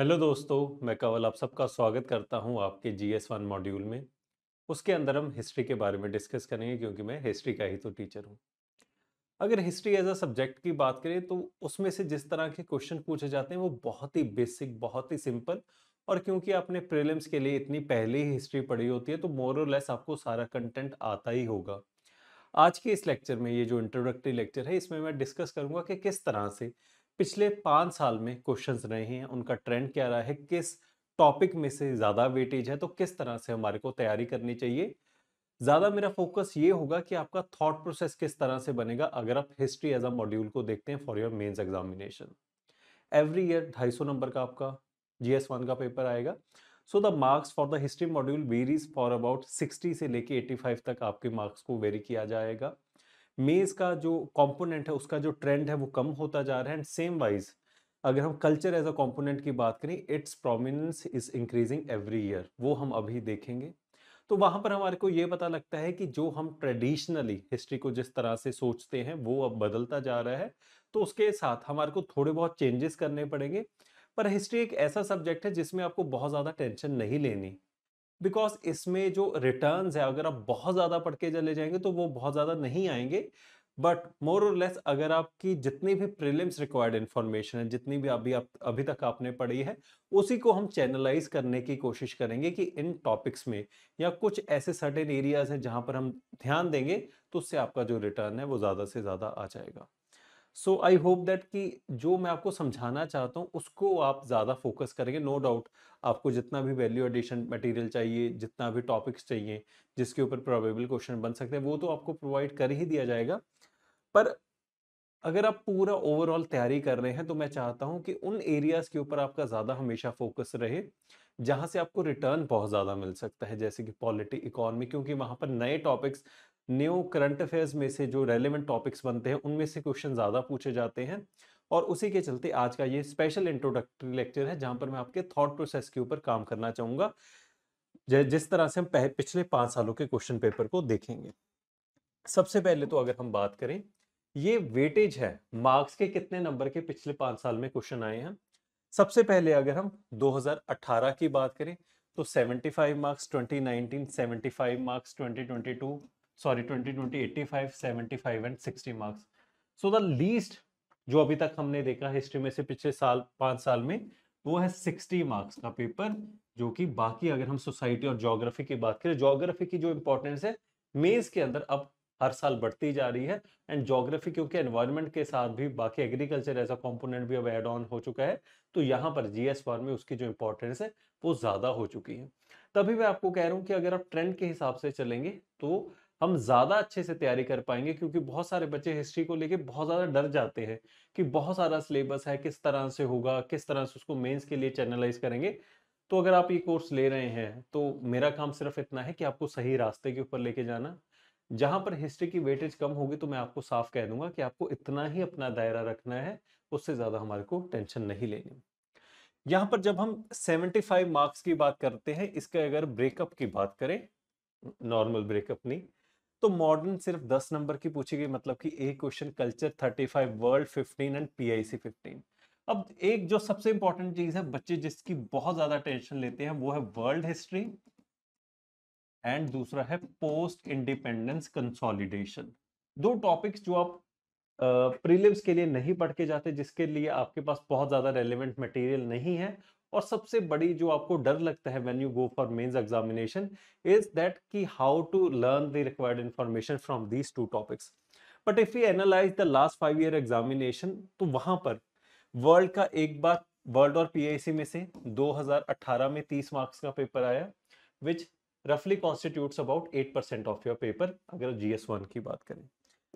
Hello दोस्तों मैं कवल आप सबका स्वागत करता हूं आपके जी एस वन मॉड्यूल में उसके अंदर हम हिस्ट्री के बारे में डिस्कस करेंगे क्योंकि मैं हिस्ट्री का ही तो टीचर हूं अगर हिस्ट्री एज अ सब्जेक्ट की बात करें तो उसमें से जिस तरह के क्वेश्चन पूछे जाते हैं वो बहुत ही बेसिक बहुत ही सिंपल और क्योंकि आपने प्रिलिम्स के लिए इतनी पहले ही हिस्ट्री पढ़ी होती है तो मोर और लेस आपको सारा कंटेंट आता ही होगा आज के इस लेक्चर में ये जो इंट्रोडक्टरी लेक्चर है इसमें मैं डिस्कस करूंगा कि किस तरह से पिछले पाँच साल में क्वेश्चंस रहे हैं उनका ट्रेंड क्या रहा है किस टॉपिक में से ज़्यादा वेटेज है तो किस तरह से हमारे को तैयारी करनी चाहिए ज़्यादा मेरा फोकस ये होगा कि आपका थॉट प्रोसेस किस तरह से बनेगा अगर आप हिस्ट्री एज अ मॉड्यूल को देखते हैं for your mains examination every year ढाई सौ नंबर का आपका जी एस वन का पेपर आएगा so the marks for the history module varies for about sixty से लेके एटी फाइव तक आपके मार्क्स को वेरी किया जाएगा मेज़ का जो कंपोनेंट है उसका जो ट्रेंड है वो कम होता जा रहा है एंड सेम वाइज अगर हम कल्चर एज अ कंपोनेंट की बात करें its prominence is increasing every year वो हम अभी देखेंगे तो वहाँ पर हमारे को ये पता लगता है कि जो हम ट्रेडिशनली हिस्ट्री को जिस तरह से सोचते हैं वो अब बदलता जा रहा है तो उसके साथ हमारे को थोड़े बहुत चेंजेस करने पड़ेंगे पर हिस्ट्री एक ऐसा सब्जेक्ट है जिसमें आपको बहुत ज़्यादा टेंशन नहीं लेनी बिकॉज इसमें जो रिटर्न है अगर आप बहुत ज़्यादा पढ़ के चले जाएंगे तो वो बहुत ज़्यादा नहीं आएंगे बट मोर और लेस अगर आपकी जितनी भी प्रिलिम्स रिक्वायर्ड इन्फॉर्मेशन है जितनी भी अभी आप अभी तक आपने पढ़ी है उसी को हम चैनलाइज करने की कोशिश करेंगे कि इन टॉपिक्स में या कुछ ऐसे सर्टेन एरियाज हैं जहां पर हम ध्यान देंगे तो उससे आपका जो रिटर्न है वो ज़्यादा से ज़्यादा आ जाएगा सो आई होप दैट कि जो मैं आपको समझाना चाहता हूँ उसको आप ज़्यादा फोकस करेंगे नो no डाउट आपको जितना भी वैल्यू एडिशन मटेरियल चाहिए जितना भी टॉपिक्स चाहिए जिसके ऊपर प्रोबेबल क्वेश्चन बन सकते हैं वो तो आपको प्रोवाइड कर ही दिया जाएगा पर अगर आप पूरा ओवरऑल तैयारी कर रहे हैं तो मैं चाहता हूँ कि उन एरियाज के ऊपर आपका ज़्यादा हमेशा फोकस रहे जहाँ से आपको रिटर्न बहुत ज़्यादा मिल सकता है जैसे कि पॉलिटी इकोनॉमी क्योंकि वहाँ पर नए टॉपिक्स न्यू करंट अफेयर्स में से जो रेलिवेंट टॉपिक्स बनते हैं उनमें से क्वेश्चन ज़्यादा पूछे जाते हैं और उसी के चलते आज का ये स्पेशल इंट्रोडक्टरी लेक्चर है जहाँ पर मैं आपके थॉट प्रोसेस के ऊपर काम करना चाहूँगा जिस तरह से हम पिछले पाँच सालों के क्वेश्चन पेपर को देखेंगे सबसे पहले तो अगर हम बात करें ये वेटेज है मार्क्स के कितने नंबर के पिछले पाँच साल में क्वेश्चन आए हैं सबसे पहले अगर हम 2018 की बात करें तो 75 marks 2019 75 marks 2022 sorry 2020 85 75 and 60 marks so the least जो अभी तक हमने देखा हिस्ट्री में से पिछले साल पांच साल में वो है 60 मार्क्स का पेपर जो कि बाकी अगर हम सोसाइटी और जोग्राफी की बात करें जोग्राफी की जो इंपॉर्टेंस है मेज के अंदर अब हर साल बढ़ती जा रही है एंड जोग्राफी क्योंकि एनवायरमेंट के साथ भी बाकी एग्रीकल्चर एज अ कॉम्पोनेंट भी अब एड ऑन हो चुका है तो यहाँ पर जी एस में उसकी जो इंपॉर्टेंस है वो ज़्यादा हो चुकी है तभी मैं आपको कह रहा हूँ कि अगर आप ट्रेंड के हिसाब से चलेंगे तो हम ज़्यादा अच्छे से तैयारी कर पाएंगे क्योंकि बहुत सारे बच्चे हिस्ट्री को लेके बहुत ज़्यादा डर जाते हैं कि बहुत सारा सिलेबस है किस तरह से होगा किस तरह से उसको मेंस के लिए चैनलाइज करेंगे तो अगर आप ये कोर्स ले रहे हैं तो मेरा काम सिर्फ इतना है कि आपको सही रास्ते के ऊपर लेके जाना जहां पर हिस्ट्री की वेटेज कम होगी तो मैं आपको साफ कह दूंगा कि आपको इतना ही अपना दायरा रखना है उससे ज़्यादा हमारे को टेंशन नहीं लेनी यहाँ पर जब हम 75 मार्क्स की बात करते हैं इसके अगर ब्रेकअप की बात करें नॉर्मल ब्रेकअप नहीं तो मॉडर्न सिर्फ दस नंबर की पूछी गई मतलब कि एक question culture thirty five world fifteen and P I C fifteen अब एक जो सबसे इंपॉर्टेंट चीज है बच्चे जिसकी बहुत ज्यादा टेंशन लेते हैं वो है वर्ल्ड हिस्ट्री एंड दूसरा है पोस्ट इंडिपेंडेंस कंसोलिडेशन दो टॉपिक्स जो आप प्रीलिम्स uh, के लिए नहीं पढ़ के जाते जिसके लिए आपके पास बहुत ज़्यादा रेलिवेंट मटेरियल नहीं है और सबसे बड़ी जो आपको डर लगता है when you go for mains examination is that कि how to learn the required information from these two topics but if you analyse the last five year examination तो वहां पर वर्ल्ड का एक बार वर्ल्ड और सी में से 2018 में 30 मार्क्स का पेपर आया विच रफली constitute about 8 percent of your paper अगर जी एस वन की बात करें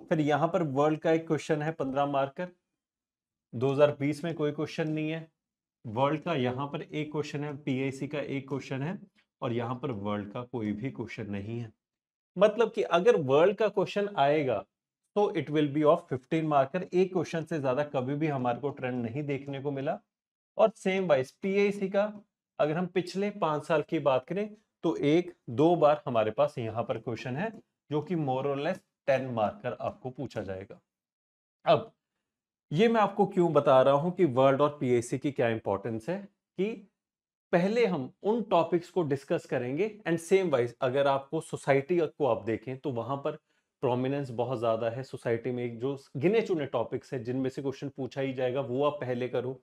फिर यहाँ पर वर्ल्ड का एक क्वेश्चन है 15 मार्कर 2020 में कोई क्वेश्चन नहीं है वर्ल्ड का यहाँ पर एक क्वेश्चन है पीआईसी का एक क्वेश्चन है और यहाँ पर वर्ल्ड का कोई भी क्वेश्चन नहीं है मतलब कि अगर वर्ल्ड का क्वेश्चन आएगा तो it will be of 15 marker एक क्वेश्चन से ज्यादा कभी भी हमारे को ट्रेंड नहीं देखने को मिला और सेम वाइज पी का अगर हम पिछले पांच साल की बात करें तो एक दो बार हमारे पास यहाँ पर क्वेश्चन है जो कि मोर और लेस टेन मार्कर आपको पूछा जाएगा अब ये मैं आपको क्यों बता रहा हूं कि वर्ल्ड और पीएससी की क्या इंपॉर्टेंस है कि पहले हम उन टॉपिक्स को डिस्कस करेंगे एंड सेम वाइज अगर आपको सोसाइटी को आप देखें तो वहां पर प्रोमिनेंस बहुत ज़्यादा है सोसाइटी में एक जो गिने चुने टॉपिक्स है जिनमें से क्वेश्चन पूछा ही जाएगा वो आप पहले करो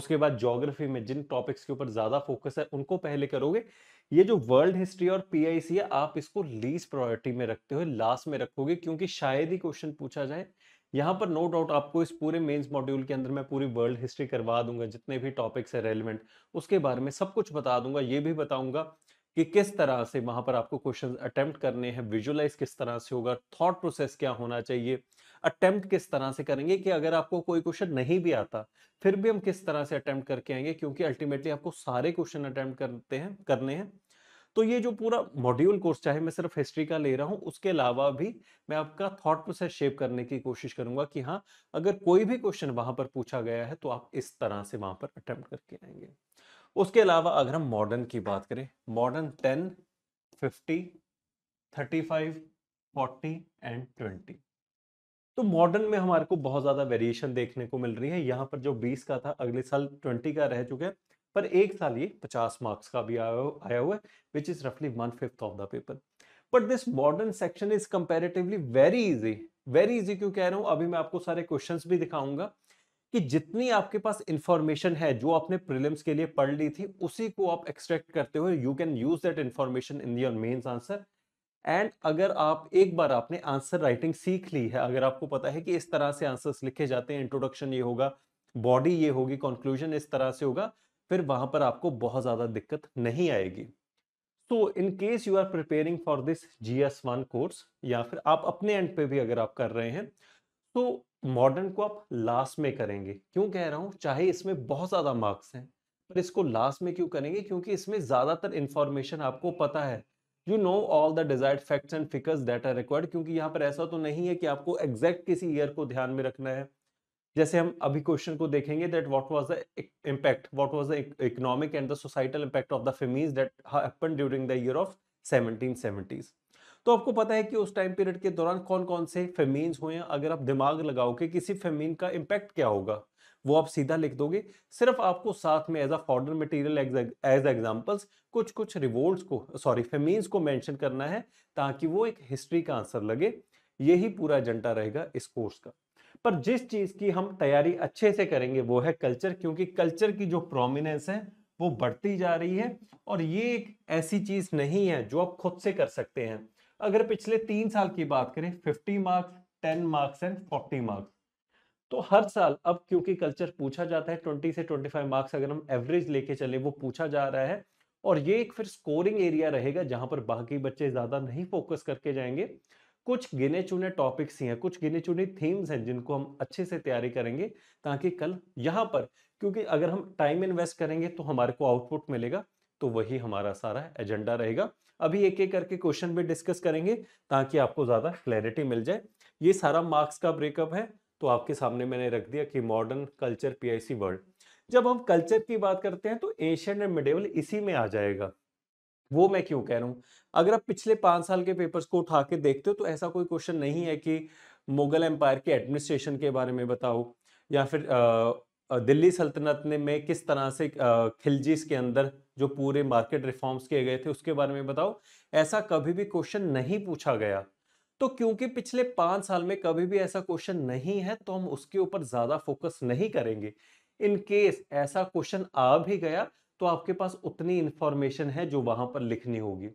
उसके बाद जोग्राफी में जिन टॉपिक्स के ऊपर ज़्यादा फोकस है उनको पहले करोगे ये जो वर्ल्ड हिस्ट्री और पीआईसी है आप इसको लीज प्रायोरिटी में रखते हो लास्ट में रखोगे क्योंकि शायद ही क्वेश्चन पूछा जाए यहाँ पर नो no डाउट आपको इस पूरे मेंस मॉड्यूल के अंदर मैं पूरी वर्ल्ड हिस्ट्री करवा दूंगा जितने भी टॉपिक्स है रेलिवेंट उसके बारे में सब कुछ बता दूंगा ये भी बताऊंगा कि किस तरह से वहां पर आपको क्वेश्चन अटेम्प्ट करने हैं विजुअलाइज किस तरह से होगा थॉट प्रोसेस क्या होना चाहिए अटेम्प्ट किस तरह से करेंगे कि अगर आपको कोई क्वेश्चन नहीं भी आता फिर भी हम किस तरह से अटेम्प्ट करके आएंगे क्योंकि अल्टीमेटली आपको सारे क्वेश्चन अटेम्प्ट करते हैं करने हैं तो ये जो पूरा मॉड्यूल कोर्स चाहे मैं सिर्फ हिस्ट्री का ले रहा हूँ उसके अलावा भी मैं आपका थॉट प्रोसेस शेप करने की कोशिश करूंगा कि हाँ अगर कोई भी क्वेश्चन वहां पर पूछा गया है तो आप इस तरह से वहां पर अटेम्प्ट करके आएंगे उसके अलावा अगर हम मॉडर्न की बात करें modern ten fifty thirty five forty and twenty तो मॉडर्न में हमारे को बहुत ज्यादा वेरिएशन देखने को मिल रही है यहाँ पर जो 20 का था अगले साल 20 का रह चुका है पर एक साल ये पचास मार्क्स का भी आया हुआ है विच इज रफली one fifth of the paper but this modern section is comparatively very easy very easy क्यों कह रहा हूँ अभी मैं आपको सारे क्वेश्चंस भी दिखाऊंगा कि जितनी आपके पास इंफॉर्मेशन है जो आपने प्रिलिम्स के लिए पढ़ ली थी उसी को आप एक्सट्रैक्ट करते हुए you can use that information in your mains answer and अगर आप एक बार आपने आंसर राइटिंग सीख ली है अगर आपको पता है कि इस तरह से आंसर्स लिखे जाते हैं इंट्रोडक्शन ये होगा बॉडी ये होगी कंक्लूजन इस तरह से होगा फिर वहां पर आपको बहुत ज्यादा दिक्कत नहीं आएगी तो in case you are preparing for this G S one course या फिर आप अपने एंड पे भी अगर आप कर रहे हैं तो मॉडर्न को आप लास्ट में करेंगे क्यों कह रहा हूं चाहे इसमें बहुत ज़्यादा मार्क्स हैं पर इसको लास्ट में क्यों करेंगे क्योंकि इसमें ज़्यादातर इंफॉर्मेशन आपको पता है you know all the desired facts and figures that are required क्योंकि यहाँ पर ऐसा तो नहीं है कि आपको एग्जैक्ट किसी ईयर को ध्यान में रखना है जैसे हम अभी क्वेश्चन को देखेंगे that what was the impact what was the economic and the societal impact of the famines that happened during the year of 1770s तो आपको पता है कि उस टाइम पीरियड के दौरान कौन कौन से फेमीन्स हुए हैं अगर आप दिमाग लगाओ कि किसी फेमीन का इम्पैक्ट क्या होगा वो आप सीधा लिख दोगे सिर्फ आपको साथ में as a fodder material as examples कुछ कुछ रिवोल्ट्स को सॉरी फेमीन्स को मेंशन करना है ताकि वो एक हिस्ट्री का आंसर लगे यही पूरा एजेंडा रहेगा इस कोर्स का पर जिस चीज की हम तैयारी अच्छे से करेंगे वो है कल्चर क्योंकि कल्चर की जो प्रोमिनेंस है वो बढ़ती जा रही है और ये एक ऐसी चीज नहीं है जो आप खुद से कर सकते हैं अगर पिछले तीन साल की बात करें fifty marks ten marks and forty marks तो हर साल अब क्योंकि कल्चर पूछा जाता है ट्वेंटी से ट्वेंटी फाइव मार्क्स अगर हम एवरेज लेके चले वो पूछा जा रहा है और ये एक फिर स्कोरिंग एरिया रहेगा जहां पर बाकी बच्चे ज्यादा नहीं फोकस करके जाएंगे कुछ गिने चुने टॉपिक्स ही हैं कुछ गिने चुने थीम्स हैं जिनको हम अच्छे से तैयारी करेंगे ताकि कल यहाँ पर क्योंकि अगर हम टाइम इन्वेस्ट करेंगे तो हमारे को आउटपुट मिलेगा तो वही हमारा सारा एजेंडा रहेगा अभी एक एक करके क्वेश्चन भी डिस्कस करेंगे ताकि आपको ज़्यादा क्लैरिटी मिल जाए ये सारा मार्क्स का ब्रेकअप है तो आपके सामने मैंने रख दिया कि मॉडर्न कल्चर पी वर्ल्ड जब हम कल्चर की बात करते हैं तो एशियन एंड मिडेवल इसी में आ जाएगा वो मैं क्यों कह रहा हूँ अगर आप पिछले पाँच साल के पेपर्स को उठा के देखते हो तो ऐसा कोई क्वेश्चन नहीं है कि मुगल एम्पायर के एडमिनिस्ट्रेशन के बारे में बताओ या फिर दिल्ली सल्तनत ने में किस तरह से खिलजीस के अंदर जो पूरे मार्केट रिफॉर्म्स किए गए थे उसके बारे में बताओ ऐसा कभी भी क्वेश्चन नहीं पूछा गया तो क्योंकि पिछले पाँच साल में कभी भी ऐसा क्वेश्चन नहीं है तो हम उसके ऊपर ज़्यादा फोकस नहीं करेंगे इन केस ऐसा क्वेश्चन आ भी गया तो आपके पास उतनी इन्फॉर्मेशन है जो वहां पर लिखनी होगी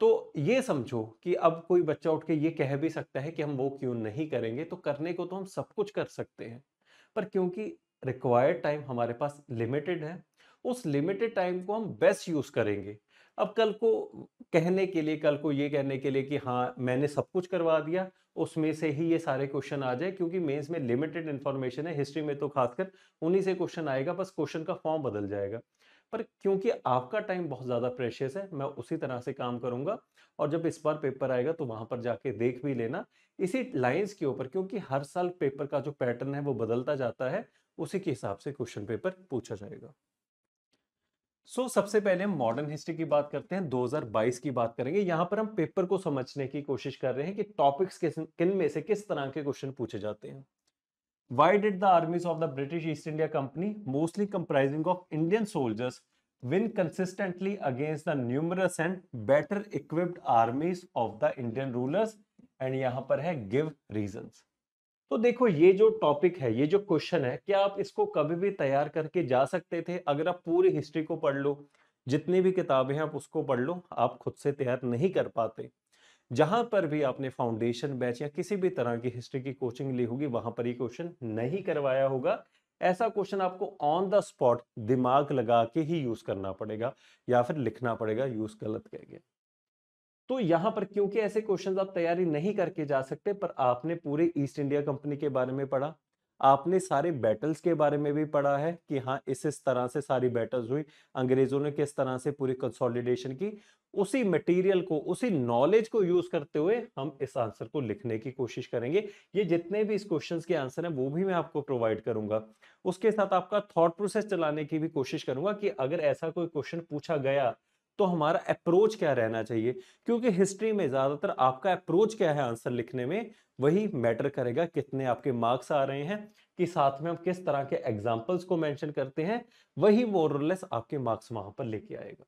तो ये समझो कि अब कोई बच्चा उठ के ये कह भी सकता है कि हम वो क्यों नहीं करेंगे तो करने को तो हम सब कुछ कर सकते हैं पर क्योंकि रिक्वायर्ड टाइम हमारे पास लिमिटेड है उस लिमिटेड टाइम को हम बेस्ट यूज करेंगे अब कल को कहने के लिए कल को ये कहने के लिए कि हाँ मैंने सब कुछ करवा दिया उसमें से ही ये सारे क्वेश्चन आ जाए क्योंकि मेंस में लिमिटेड इन्फॉर्मेशन है हिस्ट्री में तो खासकर उन्हीं से क्वेश्चन आएगा बस क्वेश्चन का फॉर्म बदल जाएगा पर क्योंकि आपका टाइम बहुत ज़्यादा प्रेशियस है मैं उसी तरह से काम करूंगा और जब इस बार पेपर आएगा तो वहां पर जाके देख भी लेना इसी लाइंस के ऊपर क्योंकि हर साल पेपर का जो पैटर्न है वो बदलता जाता है उसी के हिसाब से क्वेश्चन पेपर पूछा जाएगा सो so, सबसे पहले हम मॉडर्न हिस्ट्री की बात करते हैं 2022 की बात करेंगे यहाँ पर हम पेपर को समझने की कोशिश कर रहे हैं कि टॉपिक्स किन में से किस तरह के क्वेश्चन पूछे जाते हैं Why did the armies of the British East India Company, mostly comprising of Indian soldiers, win consistently against the numerous and better equipped armies of the Indian rulers? and यहाँ पर है give reasons तो देखो ये जो topic है ये जो क्वेश्चन है क्या आप इसको कभी भी तैयार करके जा सकते थे अगर आप पूरी हिस्ट्री को पढ़ लो जितनी भी किताबें हैं आप उसको पढ़ लो आप खुद से तैयार नहीं कर पाते जहां पर भी आपने फाउंडेशन बैच या किसी भी तरह की हिस्ट्री की कोचिंग ली होगी वहां पर ये क्वेश्चन नहीं करवाया होगा ऐसा क्वेश्चन आपको ऑन द स्पॉट दिमाग लगा के ही यूज करना पड़ेगा या फिर लिखना पड़ेगा यूज गलत कह गया तो यहां पर क्योंकि ऐसे क्वेश्चंस आप तैयारी नहीं करके जा सकते पर आपने पूरे ईस्ट इंडिया कंपनी के बारे में पढ़ा आपने सारे बैटल्स के बारे में भी पढ़ा है कि हाँ इस इस तरह से सारी बैटल्स हुई अंग्रेजों ने किस तरह से पूरी कंसोलिडेशन की उसी मटेरियल को उसी नॉलेज को यूज करते हुए हम इस आंसर को लिखने की कोशिश करेंगे ये जितने भी इस क्वेश्चंस के आंसर हैं वो भी मैं आपको प्रोवाइड करूंगा उसके साथ आपका थॉट प्रोसेस चलाने की भी कोशिश करूंगा कि अगर ऐसा कोई क्वेश्चन पूछा गया तो हमारा अप्रोच क्या रहना चाहिए क्योंकि हिस्ट्री में ज़्यादातर आपका अप्रोच क्या है आंसर लिखने में वही मैटर करेगा कितने आपके मार्क्स आ रहे हैं कि साथ में हम किस तरह के एग्जाम्पल्स को मैंशन करते हैं वही मोरलेस आपके मार्क्स वहां पर लेके आएगा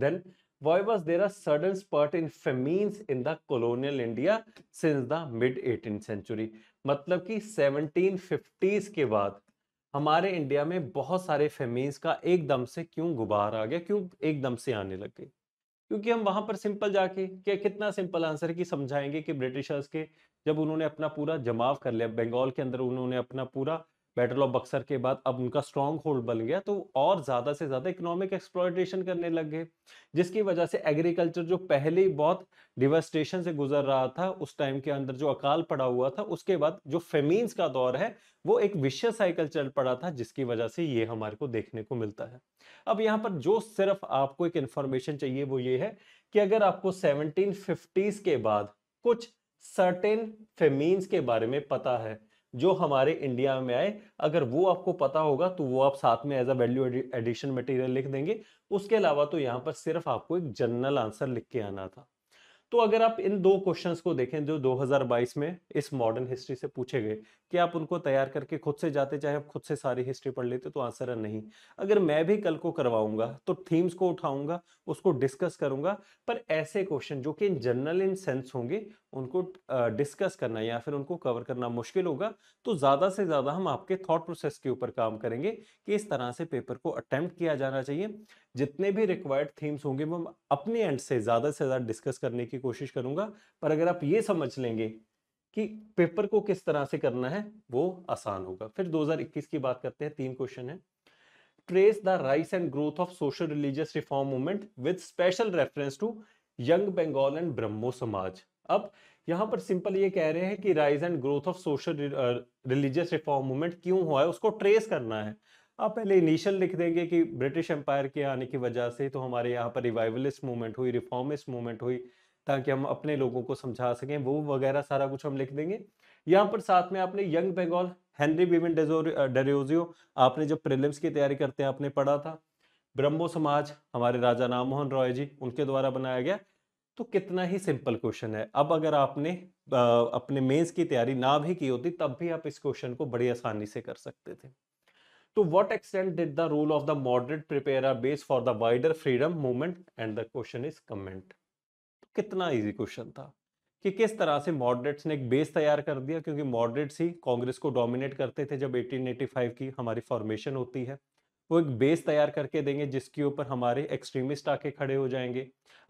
then why was there are sudden spurt in famines in the colonial India since the mid eighteen century मतलब कि 1750s के बाद हमारे इंडिया में बहुत सारे फेमीज का एकदम से क्यों गुबार आ गया क्यों एकदम से आने लग गए क्योंकि हम वहां पर सिंपल जाके क्या कितना सिंपल आंसर की समझाएंगे कि ब्रिटिशर्स के जब उन्होंने अपना पूरा जमाव कर लिया बंगाल के अंदर उन्होंने अपना पूरा बैटल ऑफ बक्सर के बाद अब उनका स्ट्रॉन्ग होल्ड बन गया तो और ज़्यादा से ज़्यादा इकोनॉमिक एक्सप्लोटेशन करने लग गए जिसकी वजह से एग्रीकल्चर जो पहले ही बहुत डिवास्टेशन से गुजर रहा था उस टाइम के अंदर जो अकाल पड़ा हुआ था उसके बाद जो फेमीन्स का दौर है वो एक विश्व साइकिल चल पड़ा था जिसकी वजह से ये हमारे को देखने को मिलता है अब यहाँ पर जो सिर्फ आपको एक इंफॉर्मेशन चाहिए वो ये है कि अगर आपको सेवनटीन के बाद कुछ सर्टेन फेमीन्स के बारे में पता है जो हमारे इंडिया में आए अगर वो आपको पता होगा तो वो आप साथ में as a value addition material लिख देंगे उसके अलावा तो यहाँ पर सिर्फ आपको एक जनरल आंसर लिख के आना था तो अगर आप इन दो क्वेश्चंस को देखें जो 2022 में इस मॉडर्न हिस्ट्री से पूछे गए कि आप उनको तैयार करके खुद से जाते चाहे आप खुद से सारी हिस्ट्री पढ़ लेते तो आंसर है नहीं हम्म। अगर मैं भी कल को करवाऊंगा तो थीम्स को उठाऊंगा उसको डिस्कस करूंगा पर ऐसे क्वेश्चन जो कि जनरल इन सेंस होंगे उनको डिस्कस करना या फिर उनको कवर करना मुश्किल होगा तो ज़्यादा से ज़्यादा हम आपके थॉट प्रोसेस के ऊपर काम करेंगे कि इस तरह से पेपर को अटेम्प्ट किया जाना चाहिए जितने भी रिक्वायर्ड थीम्स होंगे मैं अपने एंड से ज़्यादा से ज़्यादा डिस्कस करने की कोशिश करूंगा पर अगर आप ये समझ लेंगे कि पेपर को किस तरह से करना है वो आसान होगा फिर 2021 की बात करते हैं तीन क्वेश्चन है trace the rise and growth of social religious reform movement with special reference to young Bengal and Brahmo Samaj अब यहाँ पर सिंपल ये कह रहे हैं कि rise and growth of social religious reform movement क्यों हुआ है उसको ट्रेस करना है आप पहले इनिशियल लिख देंगे कि ब्रिटिश एम्पायर के आने की वजह से तो हमारे यहाँ पर रिवाइवलिस्ट मूवमेंट हुई रिफॉर्मिस्ट मूवमेंट हुई ताकि हम अपने लोगों को समझा सकें वो वगैरह सारा कुछ हम लिख देंगे यहाँ पर साथ में आपने young Bengal Henry Vivian Derozio आपने जब प्रिलिम्स की तैयारी करते हैं आपने पढ़ा था ब्रह्मो समाज हमारे राजा राम मोहन रॉय जी उनके द्वारा बनाया गया तो कितना ही सिंपल क्वेश्चन है अब अगर आपने आ, अपने मेंस की तैयारी ना भी की होती तब भी आप इस क्वेश्चन को बड़ी आसानी से कर सकते थे तो what extent did the rule of the moderate prepare base for the wider freedom movement and the question is comment कितना इजी क्वेश्चन था कि किस तरह से मॉडरेट्स ने एक बेस तैयार कर दिया क्योंकि मॉडरेट्स ही कांग्रेस को डोमिनेट करते थे जब 1885 की हमारी फॉर्मेशन होती है वो एक बेस तैयार करके देंगे जिसके ऊपर हमारे एक्सट्रीमिस्ट आके खड़े हो जाएंगे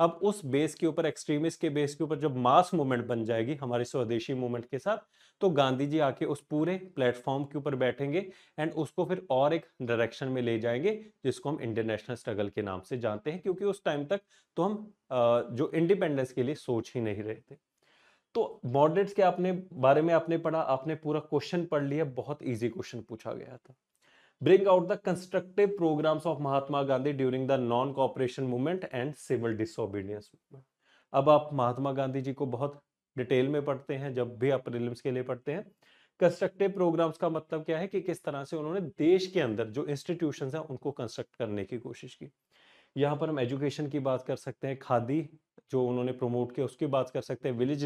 अब उस बेस के ऊपर एक्सट्रीमिस्ट के बेस के ऊपर जब मास मूवमेंट बन जाएगी हमारे स्वदेशी मूवमेंट के साथ तो गांधी जी आके उस पूरे प्लेटफॉर्म के ऊपर बैठेंगे एंड उसको फिर और एक डायरेक्शन में ले जाएंगे जिसको हम इंटरनेशनल स्ट्रगल के नाम से जानते हैं क्योंकि उस टाइम तक तो हम जो इंडिपेंडेंस के लिए सोच ही नहीं रहे थे तो मॉडरेट्स के आपने बारे में आपने पढ़ा आपने पूरा क्वेश्चन पढ़ लिया बहुत ईजी क्वेश्चन पूछा गया था bring out the constructive programs of Mahatma Gandhi during the non-cooperation movement and civil disobedience movement. अब आप महात्मा गांधी जी को बहुत डिटेल में पढ़ते हैं जब भी आप प्रीलिम्स के लिए पढ़ते हैं कंस्ट्रक्टिव प्रोग्राम्स का मतलब क्या है कि किस तरह से उन्होंने देश के अंदर जो इंस्टीट्यूशन हैं उनको कंस्ट्रक्ट करने की कोशिश की यहाँ पर हम एजुकेशन की बात कर सकते हैं खादी जो उन्होंने प्रमोट किया उसकी बात कर सकते हैं विलेज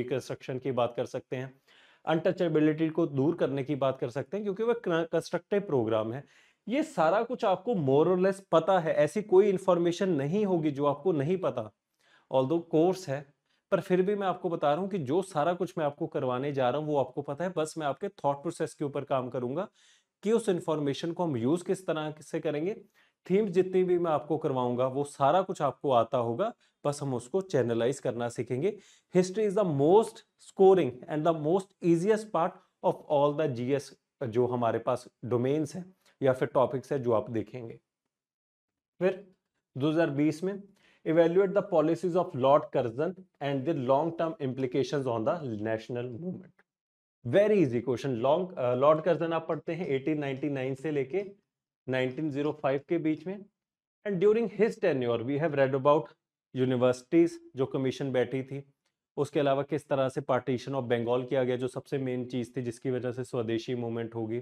रिकंस्ट्रक्शन की बात कर सकते हैं अनटचेबिलिटी को दूर करने की बात कर सकते हैं क्योंकि वह कंस्ट्रक्टिव प्रोग्राम है ये सारा कुछ आपको मोरलेस पता है ऐसी कोई इंफॉर्मेशन नहीं होगी जो आपको नहीं पता ऑल कोर्स है पर फिर भी मैं आपको बता रहा हूँ कि जो सारा कुछ मैं आपको करवाने जा रहा हूँ वो आपको पता है बस मैं आपके थॉट प्रोसेस के ऊपर काम करूंगा कि उस इन्फॉर्मेशन को हम यूज़ किस तरह से करेंगे थीम्स जितनी भी मैं आपको करवाऊंगा वो सारा कुछ आपको आता होगा बस हम उसको चैनलाइज करना सीखेंगे history is the most scoring and the most easiest part of all the GS जो हमारे पास डोमेन्स हैं या फिर टॉपिक्स है जो आप देखेंगे फिर 2020 में evaluate the policies of lord Curzon and the long term implication on the national movement very easy question long lord Curzon आप पढ़ते हैं 1899 से लेके 1905 के बीच में and during his tenure we have read about universities जो कमीशन बैठी थी उसके अलावा किस तरह से पार्टीशन ऑफ बंगाल किया गया जो सबसे मेन चीज़ थी जिसकी वजह से स्वदेशी मूवमेंट होगी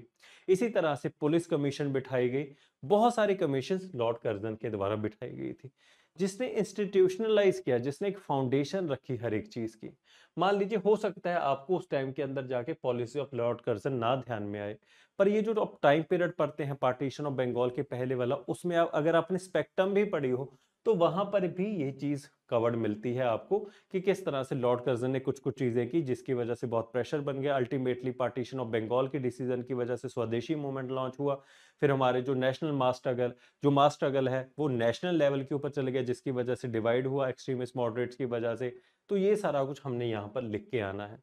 इसी तरह से पुलिस कमीशन बिठाई गई बहुत सारी कमीशन लॉर्ड कर्जन के द्वारा बिठाई गई थी जिसने इंस्टीट्यूशनलाइज किया जिसने एक फाउंडेशन रखी हर एक चीज़ की मान लीजिए हो सकता है आपको उस टाइम के अंदर जाके पॉलिसी ऑफ लॉर्ड कर्जन ना ध्यान में आए पर ये जो आप टाइम पीरियड पढ़ते हैं पार्टीशन ऑफ बंगाल के पहले वाला उसमें आप अगर आपने स्पेक्ट्रम भी पढ़ी हो तो वहां पर भी ये चीज कवर्ड मिलती है आपको कि किस तरह से लॉर्ड कर्जन ने कुछ कुछ चीजें की जिसकी वजह से बहुत प्रेशर बन गया अल्टीमेटली पार्टीशन ऑफ बंगाल के डिसीजन की वजह से स्वदेशी मूवमेंट लॉन्च हुआ फिर हमारे जो नेशनल मास्टरगल जो मास्टरगल है वो नेशनल लेवल के ऊपर चले गए जिसकी वजह से डिवाइड हुआ एक्सट्रीमिस्ट मॉडरेट्स की वजह से तो ये सारा कुछ हमने यहाँ पर लिख के आना है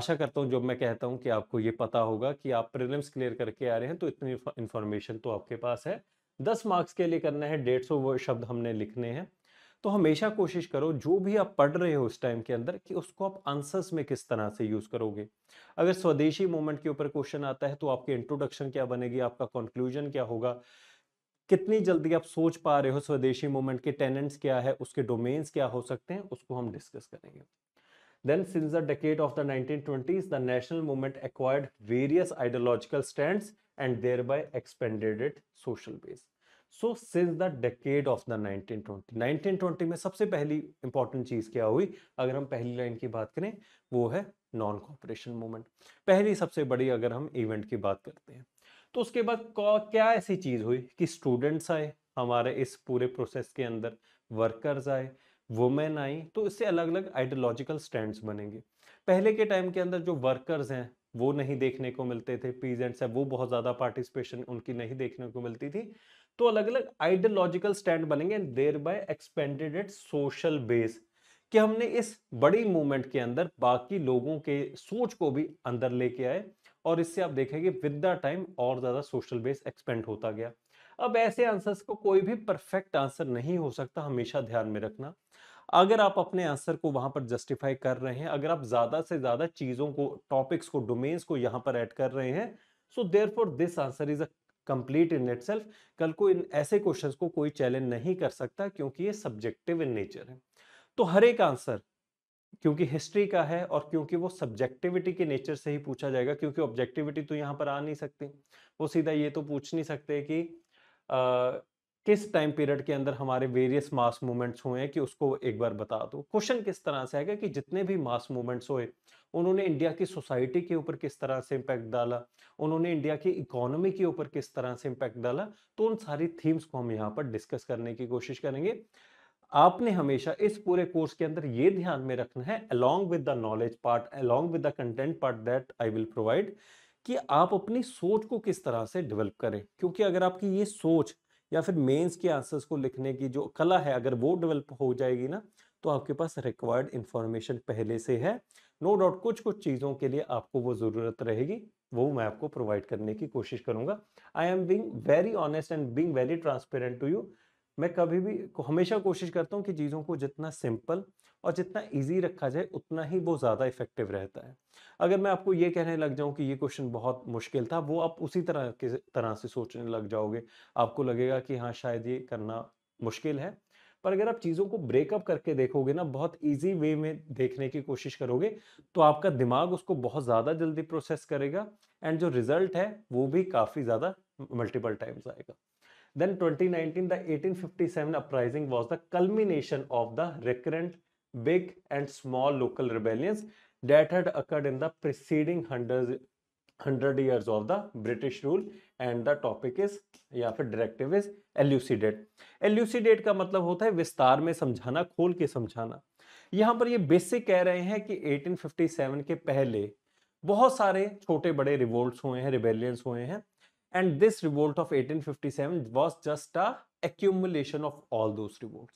आशा करता हूँ जब मैं कहता हूँ कि आपको ये पता होगा कि आप प्रिलिम्स क्लियर करके आ रहे हैं तो इतनी इन्फॉर्मेशन तो आपके पास है दस मार्क्स के लिए करना है डेढ़ सौ शब्द हमने लिखने हैं तो हमेशा कोशिश करो जो भी आप पढ़ रहे हो उस टाइम के अंदर कि उसको आप आंसर्स में किस तरह से यूज करोगे अगर स्वदेशी मूवमेंट के ऊपर क्वेश्चन आता है तो आपकी इंट्रोडक्शन क्या बनेगी आपका कंक्लूजन क्या होगा कितनी जल्दी आप सोच पा रहे हो स्वदेशी मूवमेंट के टेनेंट्स क्या है उसके डोमेन्स क्या हो सकते हैं उसको हम डिस्कस करेंगे then since the decade of the nineteen the national movement acquired various ideological stand and thereby expanded its social base. So since the decade of the 1920 1920 में सबसे पहली इंपॉर्टेंट चीज क्या हुई अगर हम पहली लाइन की बात करें वो है नॉन कॉपरेशन मूवमेंट पहली सबसे बड़ी अगर हम इवेंट की बात करते हैं तो उसके बाद क्या ऐसी चीज हुई कि स्टूडेंट्स आए हमारे इस पूरे प्रोसेस के अंदर वर्कर्स आए वुमेन आई तो इससे अलग अलग आइडियोलॉजिकल स्टैंड बनेंगे पहले के टाइम के अंदर जो वर्कर्स हैं वो नहीं देखने को मिलते थे पीजेंट्स है वो बहुत ज़्यादा पार्टिसिपेशन उनकी नहीं देखने को मिलती थी तो अलग अलग आइडियोलॉजिकल स्टैंड बनेंगे thereby expanded it social base कि हमने इस बड़ी मूवमेंट के अंदर बाकी लोगों के सोच को भी अंदर लेके आए और इससे आप देखेंगे विद द टाइम और ज़्यादा सोशल बेस एक्सपेंड होता गया अब ऐसे आंसर्स को कोई भी परफेक्ट आंसर नहीं हो सकता हमेशा ध्यान में रखना अगर आप अपने आंसर को वहां पर जस्टिफाई कर रहे हैं अगर आप ज्यादा से ज्यादा चीजों को टॉपिक्स को डोमेन्स को यहां पर ऐड कर रहे हैं so there for this answer is a complete in it कल को इन ऐसे क्वेश्चन को कोई चैलेंज नहीं कर सकता क्योंकि ये सब्जेक्टिव इन नेचर है तो हर एक आंसर क्योंकि हिस्ट्री का है और क्योंकि वो सब्जेक्टिविटी के नेचर से ही पूछा जाएगा क्योंकि ऑब्जेक्टिविटी तो यहाँ पर आ नहीं सकती वो सीधा ये तो पूछ नहीं सकते कि किस टाइम पीरियड के अंदर हमारे वेरियस मास मूवमेंट्स हुए हैं कि उसको एक बार बता दो क्वेश्चन किस तरह से आएगा कि जितने भी मास मूवमेंट्स हुए उन्होंने इंडिया की सोसाइटी के ऊपर किस तरह से इम्पैक्ट डाला उन्होंने इंडिया की इकोनॉमी के ऊपर किस तरह से इम्पैक्ट डाला तो उन सारी थीम्स को हम यहाँ पर डिस्कस करने की कोशिश करेंगे आपने हमेशा इस पूरे कोर्स के अंदर ये ध्यान में रखना है along with the knowledge part along with the content part that I will provide कि आप अपनी सोच को किस तरह से डेवलप करें क्योंकि अगर आपकी ये सोच या फिर मेंस के आंसर्स को लिखने की जो कला है अगर वो डेवलप हो जाएगी ना तो आपके पास रिक्वायर्ड इंफॉर्मेशन पहले से है नो no डाउट कुछ कुछ चीज़ों के लिए आपको वो ज़रूरत रहेगी वो मैं आपको प्रोवाइड करने की कोशिश करूंगा I am being very honest and being very transparent to you मैं कभी भी हमेशा कोशिश करता हूँ कि चीज़ों को जितना सिंपल और जितना ईजी रखा जाए उतना ही वो ज़्यादा इफेक्टिव रहता है अगर मैं आपको ये कहने लग जाऊँ कि ये क्वेश्चन बहुत मुश्किल था वो आप उसी तरह के तरह से सोचने लग जाओगे आपको लगेगा कि हाँ शायद ये करना मुश्किल है पर अगर आप चीज़ों को ब्रेकअप करके देखोगे ना बहुत ईजी वे में देखने की कोशिश करोगे तो आपका दिमाग उसको बहुत ज़्यादा जल्दी प्रोसेस करेगा एंड जो रिजल्ट है वो भी काफ़ी ज़्यादा मल्टीपल टाइम्स आएगा then 2019 the 1857 uprising was the culmination of the recurrent big and small local rebellions that had occurred in the preceding hundreds 100 years of the British rule and the topic is या फिर directive is elucidate. Elucidate का मतलब होता है विस्तार में समझाना खोल के समझाना यहाँ पर ये basic कह रहे हैं कि 1857 के पहले बहुत सारे छोटे बड़े revolts हुए हैं rebellions हुए हैं and this revolt of 1857 was just a accumulation of all those revolts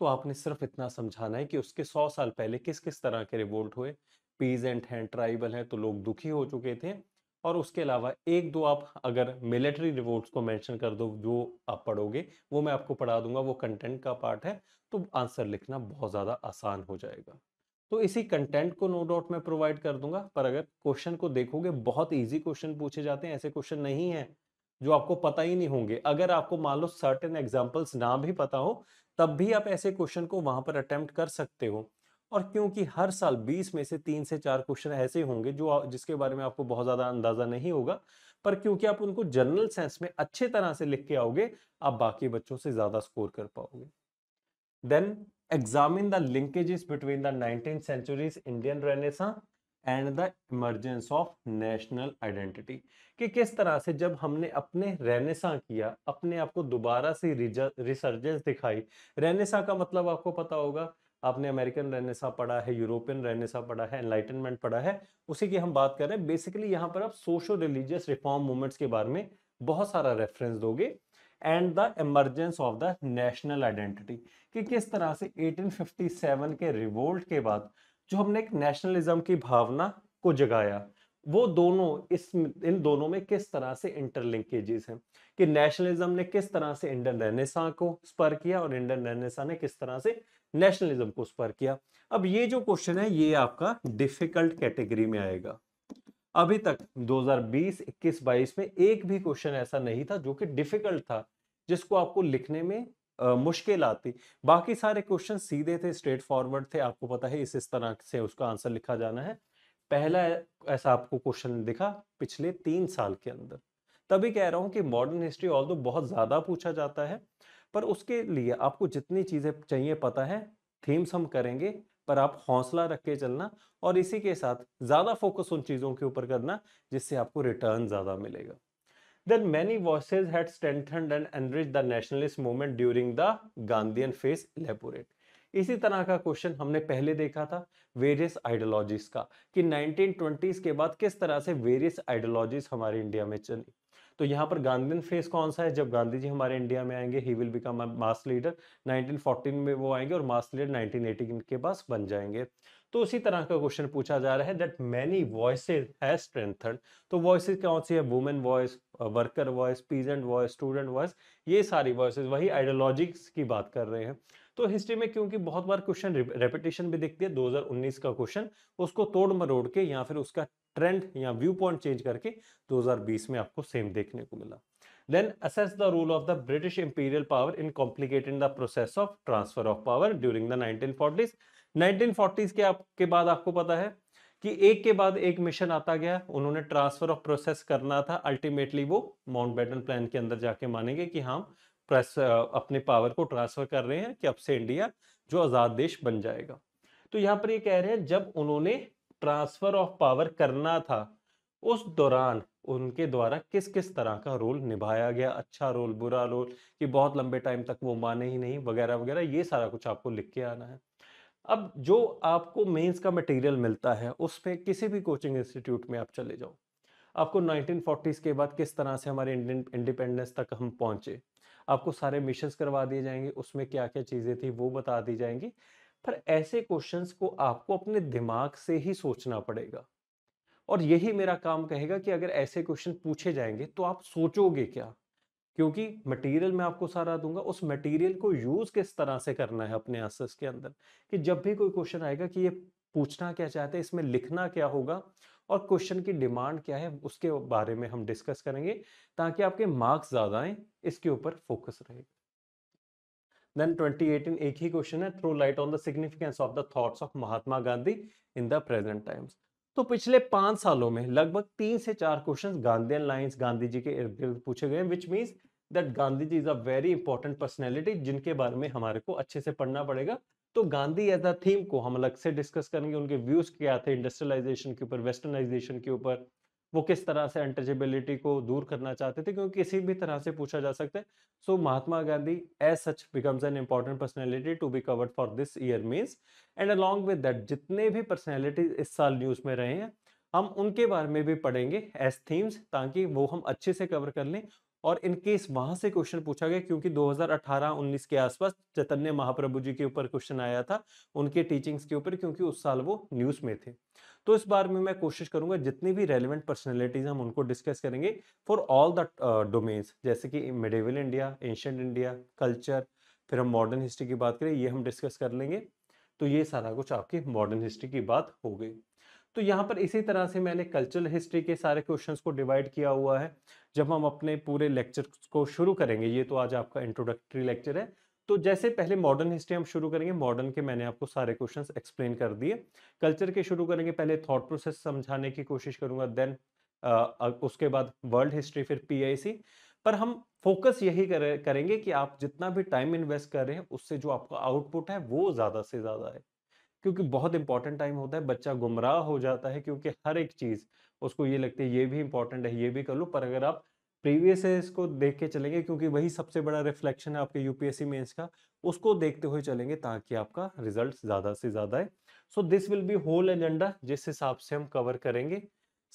तो आपने सिर्फ इतना समझाना है कि उसके सौ साल पहले किस किस तरह के रिवोल्ट हुए पीजेंट हैं ट्राइबल हैं तो लोग दुखी हो चुके थे और उसके अलावा एक दो आप अगर मिलिट्री रिवोल्ट्स को मेंशन कर दो जो आप पढ़ोगे वो मैं आपको पढ़ा दूंगा वो कंटेंट का पार्ट है तो आंसर लिखना बहुत ज़्यादा आसान हो जाएगा तो इसी कंटेंट को नो डाउट मैं प्रोवाइड कर दूंगा पर अगर क्वेश्चन को देखोगे बहुत ईजी क्वेश्चन पूछे जाते हैं ऐसे क्वेश्चन नहीं है जो आपको पता ही नहीं होंगे अगर आपको मान लो सर्टेन एग्जाम्पल्स ना भी पता हो तब भी आप ऐसे क्वेश्चन को वहां पर अटेम्प्ट कर सकते हो और क्योंकि हर साल 20 में से तीन से चार क्वेश्चन ऐसे होंगे जो जिसके बारे में आपको बहुत ज़्यादा अंदाज़ा नहीं होगा पर क्योंकि आप उनको जनरल सेंस में अच्छे तरह से लिख के आओगे आप बाकी बच्चों से ज़्यादा स्कोर कर पाओगे then examine the linkages between the nineteen centuries Indian renaissance and the emergence of national identity कि किस तरह से जब हमने अपने रेनेसा किया अपने आप को दोबारा से रिसर्जेंस दिखाई रेनेसा का मतलब आपको पता होगा आपने अमेरिकन रेनेसा पढ़ा है यूरोपियन रेनेसा पढ़ा है एनलाइटनमेंट पढ़ा है उसी की हम बात कर रहे हैं बेसिकली यहाँ पर आप सोशो रिलीजियस रिफॉर्म मूवमेंट्स के बारे में बहुत सारा रेफरेंस दोगे and the emergence of the national identity कि किस तरह से 1857 के रिवोल्ट के बाद जो हमने एक नेशनलिज्म की भावना को जगाया वो दोनों इस इन दोनों में किस तरह से इंटरलिंकेजेस हैं कि नेशनलिज्म ने किस तरह से इंडियन रेनेसा को स्पर किया और इंडियन रेनेसा ने किस तरह से नेशनलिज्म को स्पर किया अब ये जो क्वेश्चन है ये आपका डिफिकल्ट कैटेगरी में आएगा अभी तक 2020 21 22 में एक भी क्वेश्चन ऐसा नहीं था जो कि डिफिकल्ट था जिसको आपको लिखने में मुश्किल आती बाकी सारे क्वेश्चन सीधे थे स्ट्रेट फॉरवर्ड थे आपको पता है इस इस तरह से उसका आंसर लिखा जाना है पहला ऐसा आपको क्वेश्चन दिखा पिछले तीन साल के अंदर तभी कह रहा हूं कि मॉडर्न हिस्ट्री ऑल तो बहुत ज़्यादा पूछा जाता है पर उसके लिए आपको जितनी चीज़ें चाहिए पता है थीम्स हम करेंगे पर आप हौसला रख के चलना और इसी के साथ ज़्यादा फोकस उन चीज़ों के ऊपर करना जिससे आपको रिटर्न ज़्यादा मिलेगा then many voices had strengthened and enriched the nationalist movement during the Gandhian phase elaborate. इसी तरह का क्वेश्चन हमने पहले देखा था वेरियस आइडियोलॉजीज का कि 1920s के बाद किस तरह से वेरियस आइडियोलॉजीज हमारे इंडिया में चली तो यहाँ पर गांधी फेस कौन सा है जब गांधी जी हमारे इंडिया में आएंगे he will become mass leader 1914 में वो आएंगे और मास लीडर 1918 के पास बन जाएंगे तो उसी तरह का क्वेश्चन पूछा जा रहा है दैट मैनी वॉइसेज है स्ट्रेंथन तो वॉइसेज कौन सी है women voice worker voice peasant voice student voice ये सारी वॉइसेज वही आइडियोलॉजिक्स की बात कर रहे हैं तो हिस्ट्री में क्योंकि बहुत बार क्वेश्चन रेपिटेशन भी दिखती है 2019 का क्वेश्चन उसको तोड़ मरोड़ के या फिर उसका ट्रेंड या व्यू पॉइंट चेंज करके 2020 में आपको सेम देखने को मिला then assess the role of the British imperial power in complicated the process of transfer of power during the nineteen forties के आपके बाद आपको पता है कि एक के बाद एक मिशन आता गया उन्होंने ट्रांसफर ऑफ प्रोसेस करना था अल्टीमेटली वो माउंट बैटन प्लान के अंदर जाके मानेंगे कि हम हाँ, प्रेस अपने पावर को ट्रांसफर कर रहे हैं कि अब से इंडिया जो आज़ाद देश बन जाएगा तो यहां पर ये कह रहे हैं जब उन्होंने ट्रांसफर ऑफ पावर करना था उस दौरान उनके द्वारा किस किस तरह का रोल निभाया गया अच्छा रोल बुरा रोल कि बहुत लंबे टाइम तक वो माने ही नहीं वगैरह वगैरह ये सारा कुछ आपको लिख के आना है अब जो आपको मेंस का मटेरियल मिलता है उस पर किसी भी कोचिंग इंस्टीट्यूट में आप चले जाओ आपको 1940s के बाद किस तरह से हमारे इंडियन इंडिपेंडेंस तक हम पहुंचे आपको सारे मिशंस करवा दिए जाएंगे उसमें क्या क्या चीज़ें थी वो बता दी जाएंगी पर ऐसे क्वेश्चंस को आपको अपने दिमाग से ही सोचना पड़ेगा और यही मेरा काम कहेगा कि अगर ऐसे क्वेश्चन पूछे जाएंगे तो आप सोचोगे क्या क्योंकि मटेरियल मैं आपको सारा दूंगा उस मटेरियल को यूज किस तरह से करना है अपने आंसर्स के अंदर कि जब भी कोई क्वेश्चन आएगा कि ये पूछना क्या चाहते हैं इसमें लिखना क्या होगा और क्वेश्चन की डिमांड क्या है उसके बारे में हम डिस्कस करेंगे ताकि आपके मार्क्स ज्यादा आए इसके ऊपर फोकस रहेगा देन 2018 एक ही क्वेश्चन है throw light on the significance of the thoughts of Mahatma Gandhi in the present times तो पिछले पांच सालों में लगभग तीन से चार क्वेश्चन गांधी लाइन्स गांधी जी के इर्द गिर्द पूछे गए which means that Gandhi ji is a very important personality जिनके बारे में हमारे को अच्छे से पढ़ना पड़ेगा तो गांधी एज अ थीम को हम अलग से डिस्कस करेंगे उनके व्यूज क्या थे इंडस्ट्रियलाइजेशन के ऊपर वेस्टर्नाइजेशन के ऊपर वो किस तरह से अनटचेबिलिटी को दूर करना चाहते थे क्योंकि किसी भी तरह से पूछा जा सकता है so Mahatma Gandhi as such becomes an important personality to be covered for this year means and along with that जितने भी पर्सनैलिटी इस साल न्यूज़ में रहे हैं हम उनके बारे में भी पढ़ेंगे एज थीम्स ताकि वो हम अच्छे से कवर कर लें और इनकेस वहाँ से क्वेश्चन पूछा गया क्योंकि 2018-19 के आसपास चैतन्य महाप्रभु जी के ऊपर क्वेश्चन आया था उनके टीचिंग्स के ऊपर क्योंकि उस साल वो न्यूज़ में थे तो इस बार में मैं कोशिश करूंगा जितनी भी रेलिवेंट पर्सनैलिटीज हम उनको डिस्कस करेंगे फॉर ऑल द डोमेन्स जैसे कि medieval India ancient India culture फिर हम मॉडर्न हिस्ट्री की बात करें ये हम डिस्कस कर लेंगे तो ये सारा कुछ आपकी मॉडर्न हिस्ट्री की बात हो गई तो यहाँ पर इसी तरह से मैंने कल्चरल हिस्ट्री के सारे क्वेश्चंस को डिवाइड किया हुआ है जब हम अपने पूरे लेक्चर को शुरू करेंगे ये तो आज आपका इंट्रोडक्टरी लेक्चर है तो जैसे पहले मॉडर्न हिस्ट्री हम शुरू करेंगे मॉडर्न के मैंने आपको सारे क्वेश्चंस एक्सप्लेन कर दिए कल्चर के शुरू करेंगे पहले थॉट प्रोसेस समझाने की कोशिश करूंगा देन उसके बाद वर्ल्ड हिस्ट्री फिर पीआईसी पर हम फोकस यही कर, करेंगे कि आप जितना भी टाइम इन्वेस्ट कर रहे हैं उससे जो आपका आउटपुट है वो ज़्यादा से ज़्यादा है क्योंकि बहुत इंपॉर्टेंट टाइम होता है बच्चा गुमराह हो जाता है क्योंकि हर एक चीज़ उसको ये लगती है ये भी इंपॉर्टेंट है ये भी कर लो पर अगर आप प्रीवियस है इसको देख के चलेंगे क्योंकि वही सबसे बड़ा रिफ्लेक्शन है आपके यूपीएससी में इसका उसको देखते हुए चलेंगे ताकि आपका रिजल्ट ज़्यादा से ज़्यादा है so this will be whole agenda जिस हिसाब से हम कवर करेंगे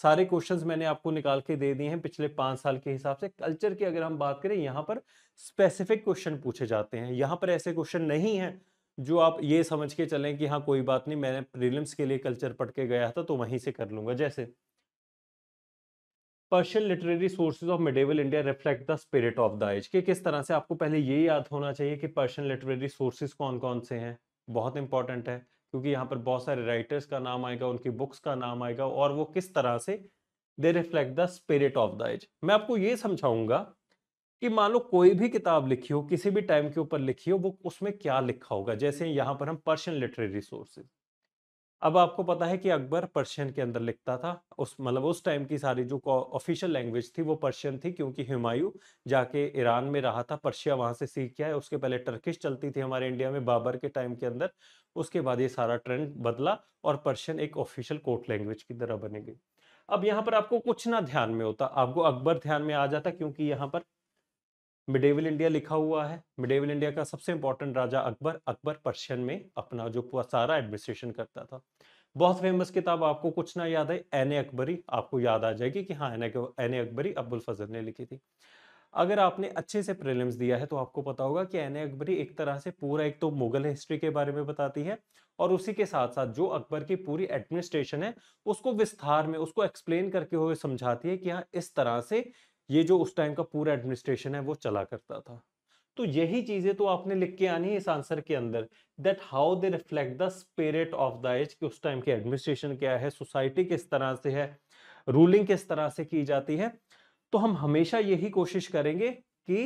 सारे क्वेश्चंस मैंने आपको निकाल के दे दिए हैं पिछले पाँच साल के हिसाब से कल्चर की अगर हम बात करें यहाँ पर स्पेसिफिक क्वेश्चन पूछे जाते हैं यहाँ पर ऐसे क्वेश्चन नहीं है जो आप ये समझ के चलें कि हाँ कोई बात नहीं मैंने प्रीलिम्स के लिए कल्चर पढ़ के गया था तो वहीं से कर लूँगा जैसे Persian literary sources of medieval India reflect the spirit of the age के किस तरह से आपको पहले ये याद होना चाहिए कि पर्शियन लिटरेरी सोर्सेज कौन कौन से हैं बहुत इंपॉर्टेंट है क्योंकि यहाँ पर बहुत सारे राइटर्स का नाम आएगा उनकी बुक्स का नाम आएगा और वो किस तरह से they reflect the spirit of the age मैं आपको ये समझाऊंगा कि मान लो कोई भी किताब लिखी हो किसी भी टाइम के ऊपर लिखी हो वो उसमें क्या लिखा होगा जैसे यहाँ पर हम पर्शियन लिटरेरी सोर्सेज अब आपको पता है कि अकबर पर्शियन के अंदर लिखता था उस मतलब उस टाइम की सारी जो ऑफिशियल लैंग्वेज थी वो पर्शियन थी क्योंकि हुमायूं जाके ईरान में रहा था पर्शिया वहां से सीख गया है उसके पहले टर्किश चलती थी हमारे इंडिया में बाबर के टाइम के अंदर उसके बाद ये सारा ट्रेंड बदला और पर्शियन एक ऑफिशियल कोर्ट लैंग्वेज की तरह बनी गई अब यहाँ पर आपको कुछ ना ध्यान में होता आपको अकबर ध्यान में आ जाता क्योंकि यहाँ पर मिडेवल इंडिया लिखा हुआ है मिडेवल इंडिया का सबसे इंपॉर्टेंट राजा अकबर अकबर पर्शियन में अपना जो सारा एडमिनिस्ट्रेशन करता था बहुत फेमस किताब आपको कुछ ना याद है एन ए अकबरी आपको याद आ जाएगी कि हाँ एन ए अकबरी अब्बुल फजल ने लिखी थी अगर आपने अच्छे से प्रीलिम्स दिया है तो आपको पता होगा कि एन ए अकबरी एक तरह से पूरा एक तो मुगल हिस्ट्री के बारे में बताती है और उसी के साथ साथ जो अकबर की पूरी एडमिनिस्ट्रेशन है उसको विस्तार में उसको एक्सप्लेन करके हुए समझाती है कि हाँ इस तरह से ये जो उस टाइम का पूरा एडमिनिस्ट्रेशन है वो चला करता था तो यही चीजें तो आपने लिख के आनी है इस आंसर के अंदर that how they reflect the spirit of the age कि उस टाइम की एडमिनिस्ट्रेशन क्या है सोसाइटी किस तरह से है रूलिंग किस तरह से की जाती है तो हम हमेशा यही कोशिश करेंगे कि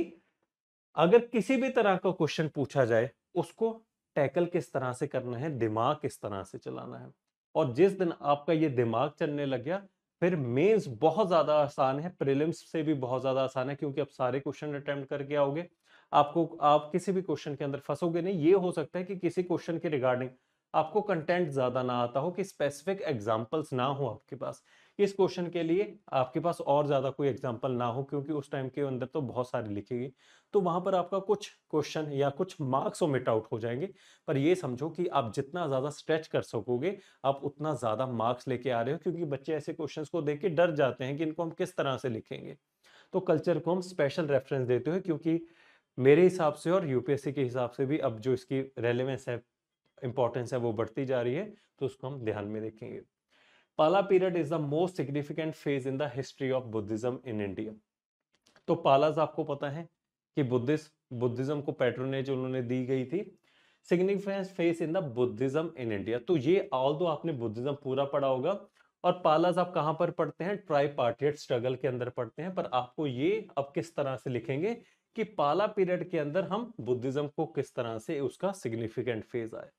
अगर किसी भी तरह का क्वेश्चन पूछा जाए उसको टैकल किस तरह से करना है दिमाग किस तरह से चलाना है और जिस दिन आपका ये दिमाग चलने लग गया फिर मेंस बहुत ज़्यादा आसान है प्रीलिम्स से भी बहुत ज़्यादा आसान है क्योंकि आप सारे क्वेश्चन अटैम्प्ट करके आओगे आपको आप किसी भी क्वेश्चन के अंदर फंसोगे नहीं ये हो सकता है कि किसी क्वेश्चन के रिगार्डिंग आपको कंटेंट ज़्यादा ना आता हो कि स्पेसिफिक एग्जाम्पल्स ना हो आपके पास इस क्वेश्चन के लिए आपके पास और ज़्यादा कोई एग्जाम्पल ना हो क्योंकि उस टाइम के अंदर तो बहुत सारी लिखेगी तो वहाँ पर आपका कुछ क्वेश्चन या कुछ मार्क्स ओमिट आउट हो जाएंगे पर ये समझो कि आप जितना ज़्यादा स्ट्रेच कर सकोगे आप उतना ज़्यादा मार्क्स लेके आ रहे हो क्योंकि बच्चे ऐसे क्वेश्चन को देख के डर जाते हैं कि इनको हम किस तरह से लिखेंगे तो कल्चर को हम स्पेशल रेफरेंस देते हुए क्योंकि मेरे हिसाब से और यूपीएससी के हिसाब से भी अब जो इसकी रेलिवेंस है इंपॉर्टेंस है वो बढ़ती जा रही है तो उसको हम ध्यान में देखेंगे Pala period is the most significant phase in the history of Buddhism in India तो पालाज आपको पता है कि बुद्धिस्ट बुद्धिज्म को पैट्रोनेज उन्होंने दी गई थी significance phase in the Buddhism in India तो ये ऑल दो आपने बुद्धिज्म पूरा पढ़ा होगा और पालाज आप कहाँ पर पढ़ते हैं ट्राई पार्टियट स्ट्रगल के अंदर पढ़ते हैं पर आपको ये अब किस तरह से लिखेंगे कि पाला पीरियड के अंदर हम बुद्धिज्म को किस तरह से उसका सिग्निफिकेंट फेज आए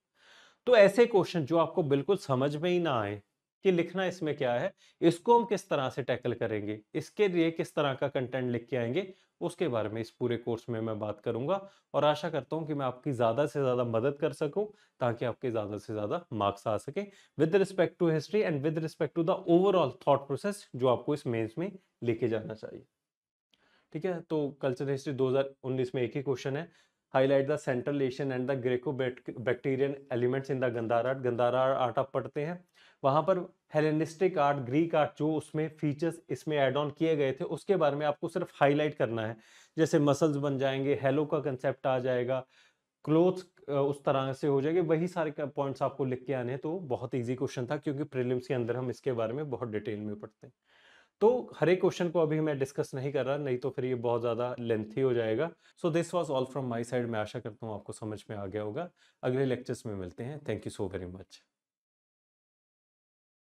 तो ऐसे क्वेश्चन जो आपको बिल्कुल समझ में ही ना आए कि लिखना इसमें क्या है इसको हम किस तरह से टैकल करेंगे इसके लिए किस तरह का कंटेंट लिख के आएंगे उसके बारे में इस पूरे कोर्स में मैं बात करूंगा और आशा करता हूं कि मैं आपकी ज़्यादा से ज़्यादा मदद कर सकूं ताकि आपके ज़्यादा से ज़्यादा मार्क्स आ सके with respect to history and with respect to the overall thought process जो आपको इस मेन्स में लेके जाना चाहिए ठीक है तो कल्चर हिस्ट्री दो में एक ही क्वेश्चन है highlight the central Asian and the Greco Bactrian elements in the Gandhara Gandhara art आप पढ़ते हैं वहाँ पर हेलेनिस्टिक आर्ट ग्रीक आर्ट जो उसमें फीचर्स इसमें ऐड ऑन किए गए थे उसके बारे में आपको सिर्फ हाईलाइट करना है जैसे मसल्स बन जाएंगे हेलो का कंसेप्ट आ जाएगा क्लोथ उस तरह से हो जाएगी वही सारे पॉइंट्स आपको लिख के आने हैं तो बहुत ईजी क्वेश्चन था क्योंकि प्रिलिम्स के अंदर हम इसके बारे में बहुत डिटेल में पढ़ते हैं तो हर एक क्वेश्चन को अभी मैं डिस्कस नहीं कर रहा नहीं तो फिर ये बहुत ज़्यादा लेंथी हो जाएगा so this was all from my side मैं आशा करता हूँ आपको समझ में आ गया होगा अगले लेक्चर्स में मिलते हैं thank you so very much